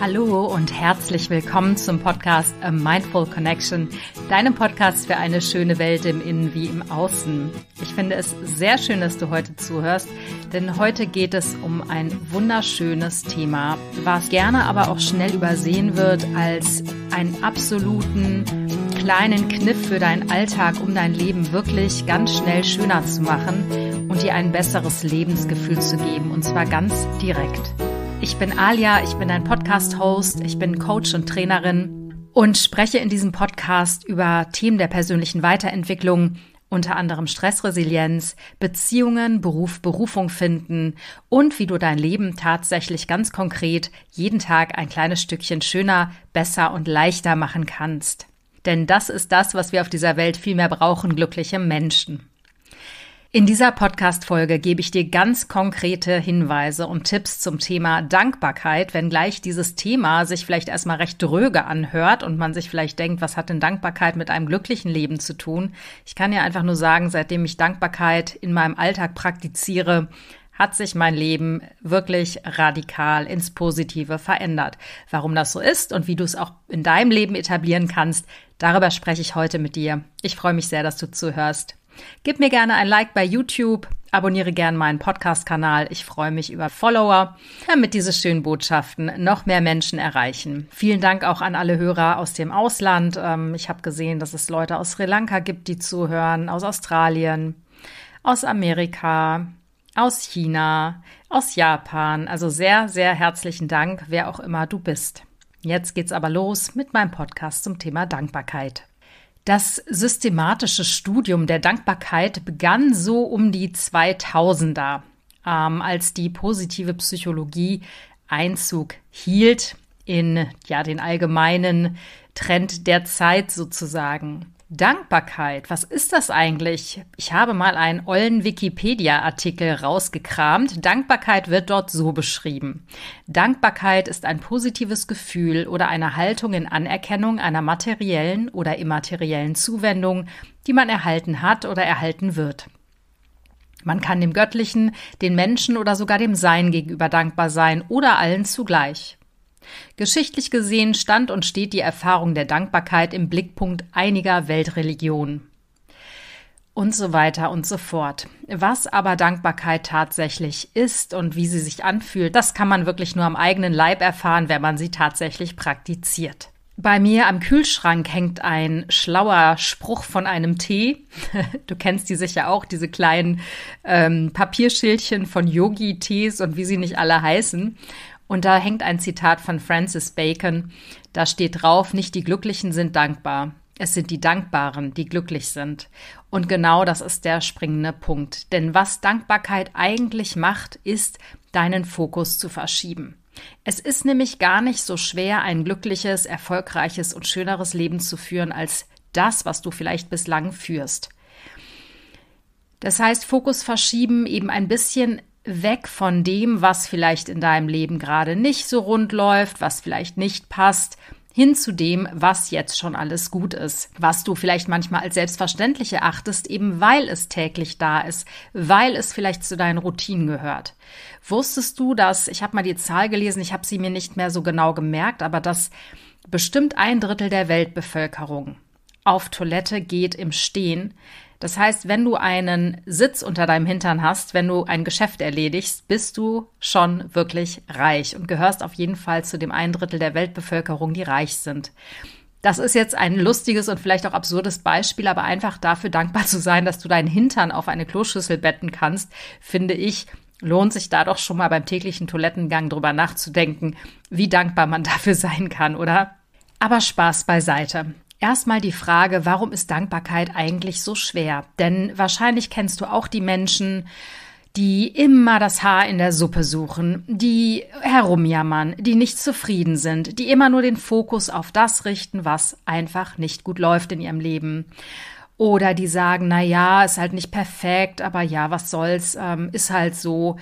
Hallo und herzlich willkommen zum Podcast A Mindful Connection, deinem Podcast für eine schöne Welt im Innen wie im Außen. Ich finde es sehr schön, dass du heute zuhörst, denn heute geht es um ein wunderschönes Thema, was gerne aber auch schnell übersehen wird als einen absoluten kleinen Kniff für deinen Alltag, um dein Leben wirklich ganz schnell schöner zu machen und dir ein besseres Lebensgefühl zu geben, und zwar ganz direkt. Ich bin Alia, ich bin dein Podcast-Host, ich bin Coach und Trainerin und spreche in diesem Podcast über Themen der persönlichen Weiterentwicklung, unter anderem Stressresilienz, Beziehungen, Beruf, Berufung finden und wie du dein Leben tatsächlich ganz konkret jeden Tag ein kleines Stückchen schöner, besser und leichter machen kannst. Denn das ist das, was wir auf dieser Welt viel mehr brauchen, glückliche Menschen. In dieser Podcast-Folge gebe ich dir ganz konkrete Hinweise und Tipps zum Thema Dankbarkeit, wenngleich dieses Thema sich vielleicht erstmal recht dröge anhört und man sich vielleicht denkt, was hat denn Dankbarkeit mit einem glücklichen Leben zu tun? Ich kann ja einfach nur sagen, seitdem ich Dankbarkeit in meinem Alltag praktiziere, hat sich mein Leben wirklich radikal ins Positive verändert. Warum das so ist und wie du es auch in deinem Leben etablieren kannst, darüber spreche ich heute mit dir. Ich freue mich sehr, dass du zuhörst. Gib mir gerne ein Like bei YouTube, abonniere gerne meinen Podcast-Kanal. Ich freue mich über Follower, damit diese schönen Botschaften noch mehr Menschen erreichen. Vielen Dank auch an alle Hörer aus dem Ausland. Ähm, ich habe gesehen, dass es Leute aus Sri Lanka gibt, die zuhören, aus Australien, aus Amerika, aus China, aus Japan. Also sehr, sehr herzlichen Dank, wer auch immer du bist. Jetzt geht's aber los mit meinem Podcast zum Thema Dankbarkeit. Das systematische Studium der Dankbarkeit begann so um die 2000er, ähm, als die positive Psychologie Einzug hielt in ja den allgemeinen Trend der Zeit sozusagen. Dankbarkeit, was ist das eigentlich? Ich habe mal einen ollen Wikipedia-Artikel rausgekramt. Dankbarkeit wird dort so beschrieben. Dankbarkeit ist ein positives Gefühl oder eine Haltung in Anerkennung einer materiellen oder immateriellen Zuwendung, die man erhalten hat oder erhalten wird. Man kann dem Göttlichen, den Menschen oder sogar dem Sein gegenüber dankbar sein oder allen zugleich. Geschichtlich gesehen stand und steht die Erfahrung der Dankbarkeit im Blickpunkt einiger Weltreligionen. Und so weiter und so fort. Was aber Dankbarkeit tatsächlich ist und wie sie sich anfühlt, das kann man wirklich nur am eigenen Leib erfahren, wenn man sie tatsächlich praktiziert. Bei mir am Kühlschrank hängt ein schlauer Spruch von einem Tee. Du kennst die sicher auch, diese kleinen ähm, Papierschildchen von Yogi-Tees und wie sie nicht alle heißen. Und da hängt ein Zitat von Francis Bacon. Da steht drauf, nicht die Glücklichen sind dankbar. Es sind die Dankbaren, die glücklich sind. Und genau das ist der springende Punkt. Denn was Dankbarkeit eigentlich macht, ist, deinen Fokus zu verschieben. Es ist nämlich gar nicht so schwer, ein glückliches, erfolgreiches und schöneres Leben zu führen als das, was du vielleicht bislang führst. Das heißt, Fokus verschieben, eben ein bisschen weg von dem, was vielleicht in deinem Leben gerade nicht so rund läuft, was vielleicht nicht passt, hin zu dem, was jetzt schon alles gut ist, was du vielleicht manchmal als selbstverständlich erachtest, eben weil es täglich da ist, weil es vielleicht zu deinen Routinen gehört. Wusstest du, dass, ich habe mal die Zahl gelesen, ich habe sie mir nicht mehr so genau gemerkt, aber dass bestimmt ein Drittel der Weltbevölkerung auf Toilette geht im Stehen, das heißt, wenn du einen Sitz unter deinem Hintern hast, wenn du ein Geschäft erledigst, bist du schon wirklich reich und gehörst auf jeden Fall zu dem ein Drittel der Weltbevölkerung, die reich sind. Das ist jetzt ein lustiges und vielleicht auch absurdes Beispiel, aber einfach dafür dankbar zu sein, dass du deinen Hintern auf eine Kloschüssel betten kannst, finde ich, lohnt sich da doch schon mal beim täglichen Toilettengang drüber nachzudenken, wie dankbar man dafür sein kann, oder? Aber Spaß beiseite. Erstmal die Frage, warum ist Dankbarkeit eigentlich so schwer? Denn wahrscheinlich kennst du auch die Menschen, die immer das Haar in der Suppe suchen, die herumjammern, die nicht zufrieden sind, die immer nur den Fokus auf das richten, was einfach nicht gut läuft in ihrem Leben. Oder die sagen, na ja, ist halt nicht perfekt, aber ja, was soll's, ähm, ist halt so.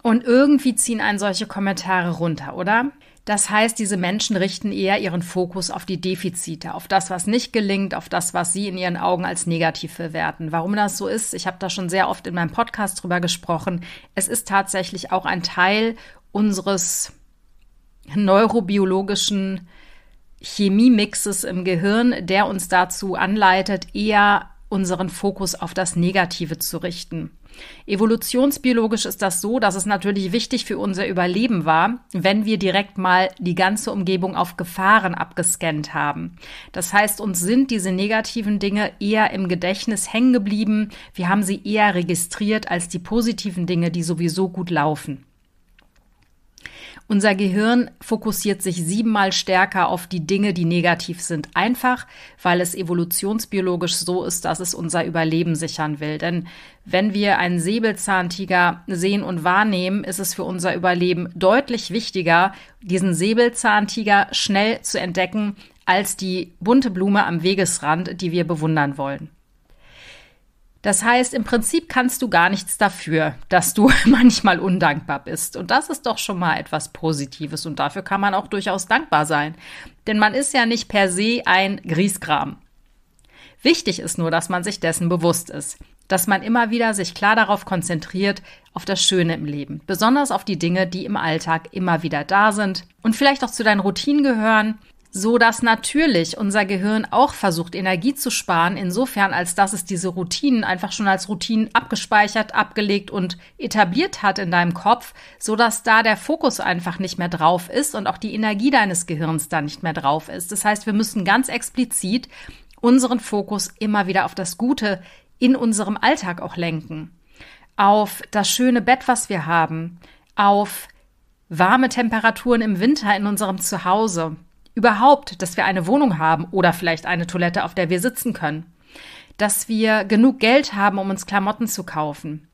Und irgendwie ziehen einen solche Kommentare runter, oder? Das heißt, diese Menschen richten eher ihren Fokus auf die Defizite, auf das, was nicht gelingt, auf das, was sie in ihren Augen als negativ bewerten. Warum das so ist, ich habe da schon sehr oft in meinem Podcast drüber gesprochen. Es ist tatsächlich auch ein Teil unseres neurobiologischen Chemiemixes im Gehirn, der uns dazu anleitet, eher unseren Fokus auf das Negative zu richten. Evolutionsbiologisch ist das so, dass es natürlich wichtig für unser Überleben war, wenn wir direkt mal die ganze Umgebung auf Gefahren abgescannt haben. Das heißt, uns sind diese negativen Dinge eher im Gedächtnis hängen geblieben, wir haben sie eher registriert als die positiven Dinge, die sowieso gut laufen. Unser Gehirn fokussiert sich siebenmal stärker auf die Dinge, die negativ sind. Einfach, weil es evolutionsbiologisch so ist, dass es unser Überleben sichern will. Denn wenn wir einen Säbelzahntiger sehen und wahrnehmen, ist es für unser Überleben deutlich wichtiger, diesen Säbelzahntiger schnell zu entdecken, als die bunte Blume am Wegesrand, die wir bewundern wollen. Das heißt, im Prinzip kannst du gar nichts dafür, dass du manchmal undankbar bist. Und das ist doch schon mal etwas Positives und dafür kann man auch durchaus dankbar sein. Denn man ist ja nicht per se ein Griesgram. Wichtig ist nur, dass man sich dessen bewusst ist, dass man immer wieder sich klar darauf konzentriert, auf das Schöne im Leben, besonders auf die Dinge, die im Alltag immer wieder da sind und vielleicht auch zu deinen Routinen gehören so dass natürlich unser Gehirn auch versucht, Energie zu sparen, insofern als dass es diese Routinen einfach schon als Routinen abgespeichert, abgelegt und etabliert hat in deinem Kopf, so dass da der Fokus einfach nicht mehr drauf ist und auch die Energie deines Gehirns da nicht mehr drauf ist. Das heißt, wir müssen ganz explizit unseren Fokus immer wieder auf das Gute in unserem Alltag auch lenken. Auf das schöne Bett, was wir haben, auf warme Temperaturen im Winter in unserem Zuhause, Überhaupt, dass wir eine Wohnung haben oder vielleicht eine Toilette, auf der wir sitzen können. Dass wir genug Geld haben, um uns Klamotten zu kaufen.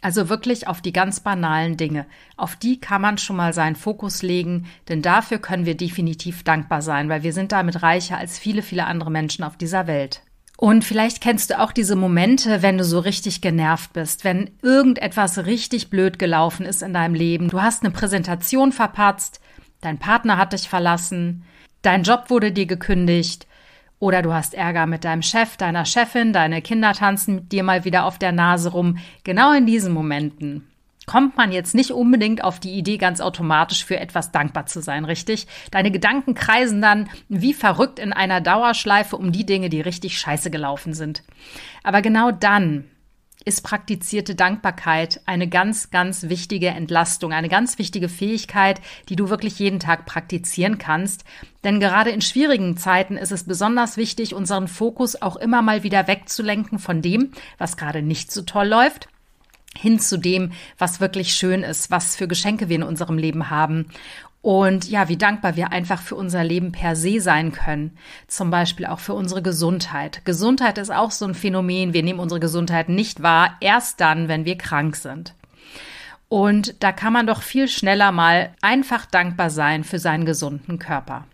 Also wirklich auf die ganz banalen Dinge. Auf die kann man schon mal seinen Fokus legen, denn dafür können wir definitiv dankbar sein, weil wir sind damit reicher als viele, viele andere Menschen auf dieser Welt. Und vielleicht kennst du auch diese Momente, wenn du so richtig genervt bist, wenn irgendetwas richtig blöd gelaufen ist in deinem Leben. Du hast eine Präsentation verpatzt, dein Partner hat dich verlassen, dein Job wurde dir gekündigt oder du hast Ärger mit deinem Chef, deiner Chefin, deine Kinder tanzen mit dir mal wieder auf der Nase rum. Genau in diesen Momenten kommt man jetzt nicht unbedingt auf die Idee, ganz automatisch für etwas dankbar zu sein, richtig? Deine Gedanken kreisen dann wie verrückt in einer Dauerschleife um die Dinge, die richtig scheiße gelaufen sind. Aber genau dann ist praktizierte Dankbarkeit eine ganz, ganz wichtige Entlastung, eine ganz wichtige Fähigkeit, die du wirklich jeden Tag praktizieren kannst. Denn gerade in schwierigen Zeiten ist es besonders wichtig, unseren Fokus auch immer mal wieder wegzulenken von dem, was gerade nicht so toll läuft hin zu dem, was wirklich schön ist, was für Geschenke wir in unserem Leben haben und ja, wie dankbar wir einfach für unser Leben per se sein können. Zum Beispiel auch für unsere Gesundheit. Gesundheit ist auch so ein Phänomen. Wir nehmen unsere Gesundheit nicht wahr, erst dann, wenn wir krank sind. Und da kann man doch viel schneller mal einfach dankbar sein für seinen gesunden Körper.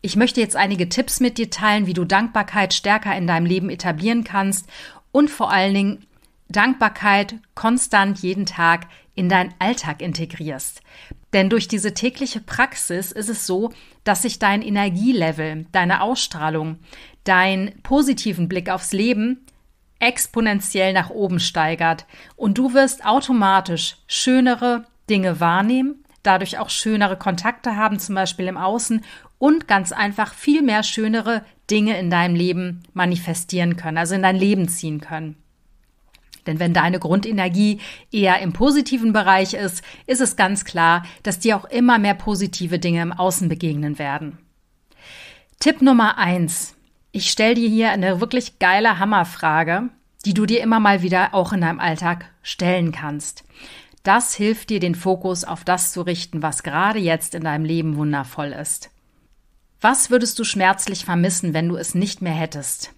Ich möchte jetzt einige Tipps mit dir teilen, wie du Dankbarkeit stärker in deinem Leben etablieren kannst und vor allen Dingen Dankbarkeit konstant jeden Tag in deinen Alltag integrierst. Denn durch diese tägliche Praxis ist es so, dass sich dein Energielevel, deine Ausstrahlung, dein positiven Blick aufs Leben exponentiell nach oben steigert und du wirst automatisch schönere Dinge wahrnehmen, dadurch auch schönere Kontakte haben, zum Beispiel im Außen und ganz einfach viel mehr schönere Dinge in deinem Leben manifestieren können, also in dein Leben ziehen können. Denn wenn deine Grundenergie eher im positiven Bereich ist, ist es ganz klar, dass dir auch immer mehr positive Dinge im Außen begegnen werden. Tipp Nummer eins: Ich stelle dir hier eine wirklich geile Hammerfrage, die du dir immer mal wieder auch in deinem Alltag stellen kannst. Das hilft dir, den Fokus auf das zu richten, was gerade jetzt in deinem Leben wundervoll ist. Was würdest du schmerzlich vermissen, wenn du es nicht mehr hättest?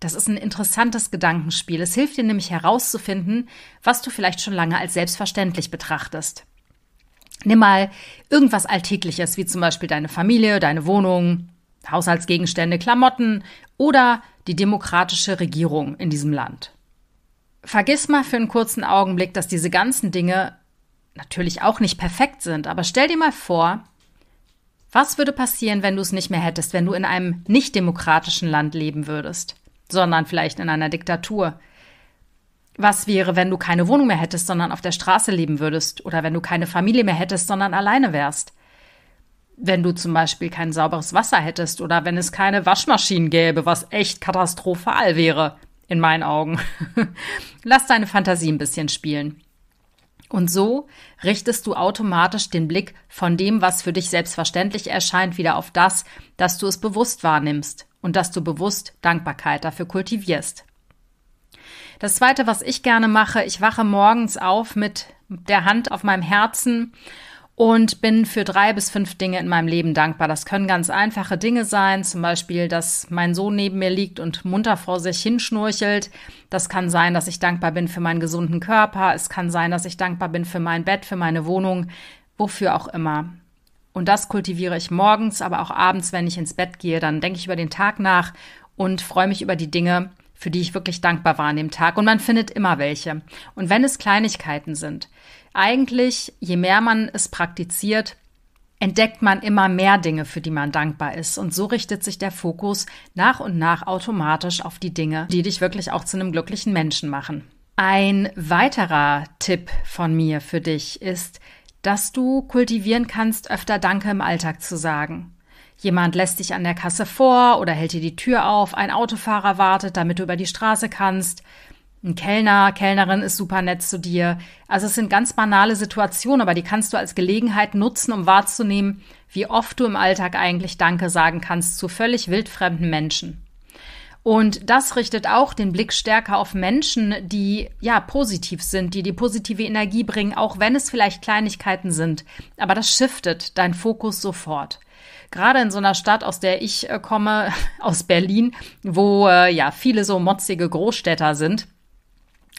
Das ist ein interessantes Gedankenspiel. Es hilft dir nämlich herauszufinden, was du vielleicht schon lange als selbstverständlich betrachtest. Nimm mal irgendwas Alltägliches, wie zum Beispiel deine Familie, deine Wohnung, Haushaltsgegenstände, Klamotten oder die demokratische Regierung in diesem Land. Vergiss mal für einen kurzen Augenblick, dass diese ganzen Dinge natürlich auch nicht perfekt sind, aber stell dir mal vor, was würde passieren, wenn du es nicht mehr hättest, wenn du in einem nicht demokratischen Land leben würdest? sondern vielleicht in einer Diktatur. Was wäre, wenn du keine Wohnung mehr hättest, sondern auf der Straße leben würdest? Oder wenn du keine Familie mehr hättest, sondern alleine wärst? Wenn du zum Beispiel kein sauberes Wasser hättest oder wenn es keine Waschmaschinen gäbe, was echt katastrophal wäre, in meinen Augen. Lass deine Fantasie ein bisschen spielen. Und so richtest du automatisch den Blick von dem, was für dich selbstverständlich erscheint, wieder auf das, dass du es bewusst wahrnimmst und dass du bewusst Dankbarkeit dafür kultivierst. Das zweite, was ich gerne mache, ich wache morgens auf mit der Hand auf meinem Herzen und bin für drei bis fünf Dinge in meinem Leben dankbar. Das können ganz einfache Dinge sein, zum Beispiel, dass mein Sohn neben mir liegt und munter vor sich hinschnurchelt. Das kann sein, dass ich dankbar bin für meinen gesunden Körper. Es kann sein, dass ich dankbar bin für mein Bett, für meine Wohnung, wofür auch immer. Und das kultiviere ich morgens, aber auch abends, wenn ich ins Bett gehe. Dann denke ich über den Tag nach und freue mich über die Dinge, für die ich wirklich dankbar war an dem Tag. Und man findet immer welche. Und wenn es Kleinigkeiten sind, eigentlich, je mehr man es praktiziert, entdeckt man immer mehr Dinge, für die man dankbar ist. Und so richtet sich der Fokus nach und nach automatisch auf die Dinge, die dich wirklich auch zu einem glücklichen Menschen machen. Ein weiterer Tipp von mir für dich ist, dass du kultivieren kannst, öfter Danke im Alltag zu sagen. Jemand lässt dich an der Kasse vor oder hält dir die Tür auf, ein Autofahrer wartet, damit du über die Straße kannst, ein Kellner, Kellnerin ist super nett zu dir. Also es sind ganz banale Situationen, aber die kannst du als Gelegenheit nutzen, um wahrzunehmen, wie oft du im Alltag eigentlich Danke sagen kannst zu völlig wildfremden Menschen. Und das richtet auch den Blick stärker auf Menschen, die ja positiv sind, die die positive Energie bringen, auch wenn es vielleicht Kleinigkeiten sind. Aber das shiftet dein Fokus sofort gerade in so einer Stadt, aus der ich äh, komme, aus Berlin, wo äh, ja viele so motzige Großstädter sind,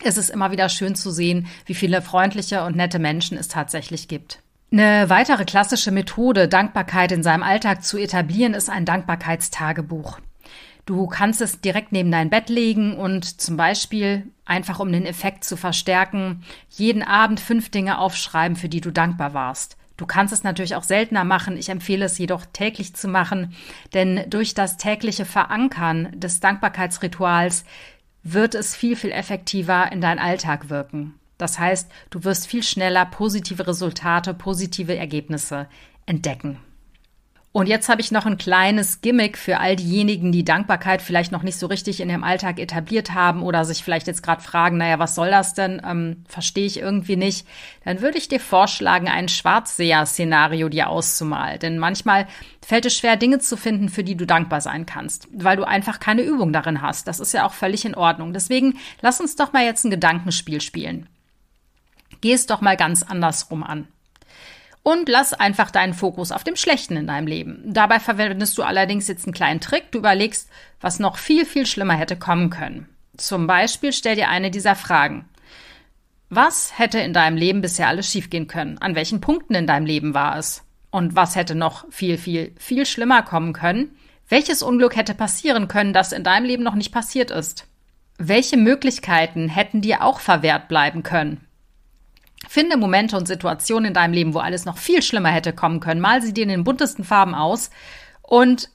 ist es immer wieder schön zu sehen, wie viele freundliche und nette Menschen es tatsächlich gibt. Eine weitere klassische Methode, Dankbarkeit in seinem Alltag zu etablieren, ist ein Dankbarkeitstagebuch. Du kannst es direkt neben dein Bett legen und zum Beispiel, einfach um den Effekt zu verstärken, jeden Abend fünf Dinge aufschreiben, für die du dankbar warst. Du kannst es natürlich auch seltener machen. Ich empfehle es jedoch täglich zu machen, denn durch das tägliche Verankern des Dankbarkeitsrituals wird es viel, viel effektiver in deinen Alltag wirken. Das heißt, du wirst viel schneller positive Resultate, positive Ergebnisse entdecken. Und jetzt habe ich noch ein kleines Gimmick für all diejenigen, die Dankbarkeit vielleicht noch nicht so richtig in ihrem Alltag etabliert haben oder sich vielleicht jetzt gerade fragen, naja, was soll das denn? Ähm, Verstehe ich irgendwie nicht. Dann würde ich dir vorschlagen, ein Schwarzseher-Szenario dir auszumalen. Denn manchmal fällt es schwer, Dinge zu finden, für die du dankbar sein kannst, weil du einfach keine Übung darin hast. Das ist ja auch völlig in Ordnung. Deswegen lass uns doch mal jetzt ein Gedankenspiel spielen. Geh es doch mal ganz andersrum an und lass einfach deinen Fokus auf dem Schlechten in deinem Leben. Dabei verwendest du allerdings jetzt einen kleinen Trick. Du überlegst, was noch viel, viel schlimmer hätte kommen können. Zum Beispiel stell dir eine dieser Fragen. Was hätte in deinem Leben bisher alles schiefgehen können? An welchen Punkten in deinem Leben war es? Und was hätte noch viel, viel, viel schlimmer kommen können? Welches Unglück hätte passieren können, das in deinem Leben noch nicht passiert ist? Welche Möglichkeiten hätten dir auch verwehrt bleiben können? Finde Momente und Situationen in deinem Leben, wo alles noch viel schlimmer hätte kommen können. Mal sie dir in den buntesten Farben aus und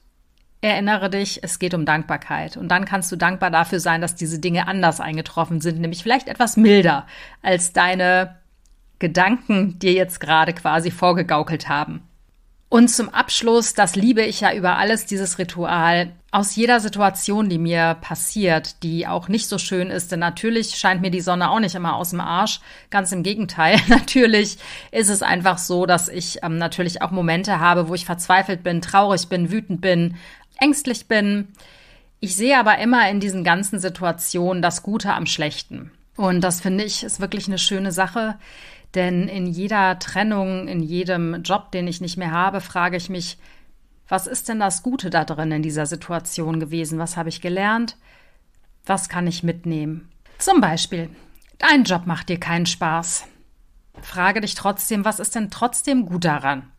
erinnere dich, es geht um Dankbarkeit. Und dann kannst du dankbar dafür sein, dass diese Dinge anders eingetroffen sind, nämlich vielleicht etwas milder, als deine Gedanken dir jetzt gerade quasi vorgegaukelt haben. Und zum Abschluss, das liebe ich ja über alles, dieses Ritual. Aus jeder Situation, die mir passiert, die auch nicht so schön ist, denn natürlich scheint mir die Sonne auch nicht immer aus dem Arsch. Ganz im Gegenteil. Natürlich ist es einfach so, dass ich ähm, natürlich auch Momente habe, wo ich verzweifelt bin, traurig bin, wütend bin, ängstlich bin. Ich sehe aber immer in diesen ganzen Situationen das Gute am Schlechten. Und das finde ich ist wirklich eine schöne Sache. Denn in jeder Trennung, in jedem Job, den ich nicht mehr habe, frage ich mich, was ist denn das Gute da drin in dieser Situation gewesen? Was habe ich gelernt? Was kann ich mitnehmen? Zum Beispiel, dein Job macht dir keinen Spaß. Frage dich trotzdem, was ist denn trotzdem gut daran?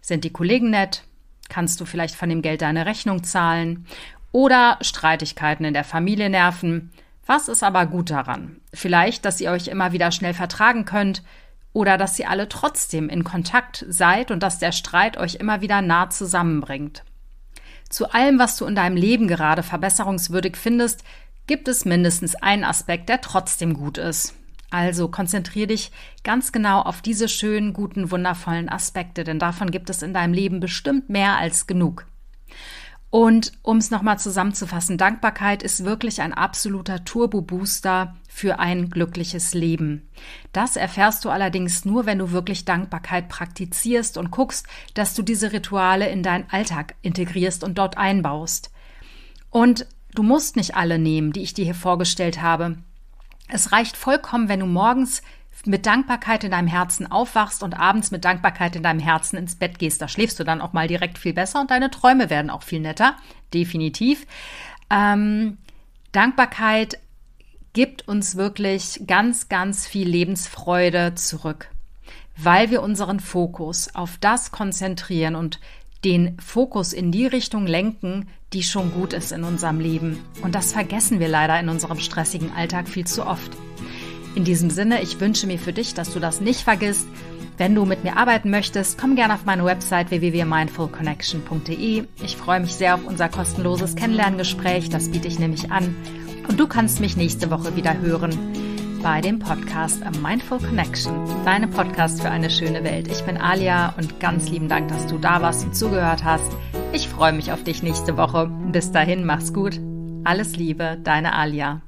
Sind die Kollegen nett? Kannst du vielleicht von dem Geld deine Rechnung zahlen? Oder Streitigkeiten in der Familie nerven? Was ist aber gut daran? Vielleicht, dass ihr euch immer wieder schnell vertragen könnt, oder dass ihr alle trotzdem in Kontakt seid und dass der Streit euch immer wieder nah zusammenbringt. Zu allem, was du in deinem Leben gerade verbesserungswürdig findest, gibt es mindestens einen Aspekt, der trotzdem gut ist. Also konzentriere dich ganz genau auf diese schönen, guten, wundervollen Aspekte, denn davon gibt es in deinem Leben bestimmt mehr als genug. Und um es nochmal zusammenzufassen, Dankbarkeit ist wirklich ein absoluter Turbo-Booster für ein glückliches Leben. Das erfährst du allerdings nur, wenn du wirklich Dankbarkeit praktizierst und guckst, dass du diese Rituale in deinen Alltag integrierst und dort einbaust. Und du musst nicht alle nehmen, die ich dir hier vorgestellt habe. Es reicht vollkommen, wenn du morgens mit Dankbarkeit in deinem Herzen aufwachst und abends mit Dankbarkeit in deinem Herzen ins Bett gehst. Da schläfst du dann auch mal direkt viel besser und deine Träume werden auch viel netter, definitiv. Ähm, Dankbarkeit gibt uns wirklich ganz, ganz viel Lebensfreude zurück, weil wir unseren Fokus auf das konzentrieren und den Fokus in die Richtung lenken, die schon gut ist in unserem Leben. Und das vergessen wir leider in unserem stressigen Alltag viel zu oft. In diesem Sinne, ich wünsche mir für dich, dass du das nicht vergisst. Wenn du mit mir arbeiten möchtest, komm gerne auf meine Website www.mindfulconnection.de. Ich freue mich sehr auf unser kostenloses Kennenlerngespräch, das biete ich nämlich an. Und du kannst mich nächste Woche wieder hören bei dem Podcast A Mindful Connection, deine Podcast für eine schöne Welt. Ich bin Alia und ganz lieben Dank, dass du da warst und zugehört hast. Ich freue mich auf dich nächste Woche. Bis dahin, mach's gut. Alles Liebe, deine Alia.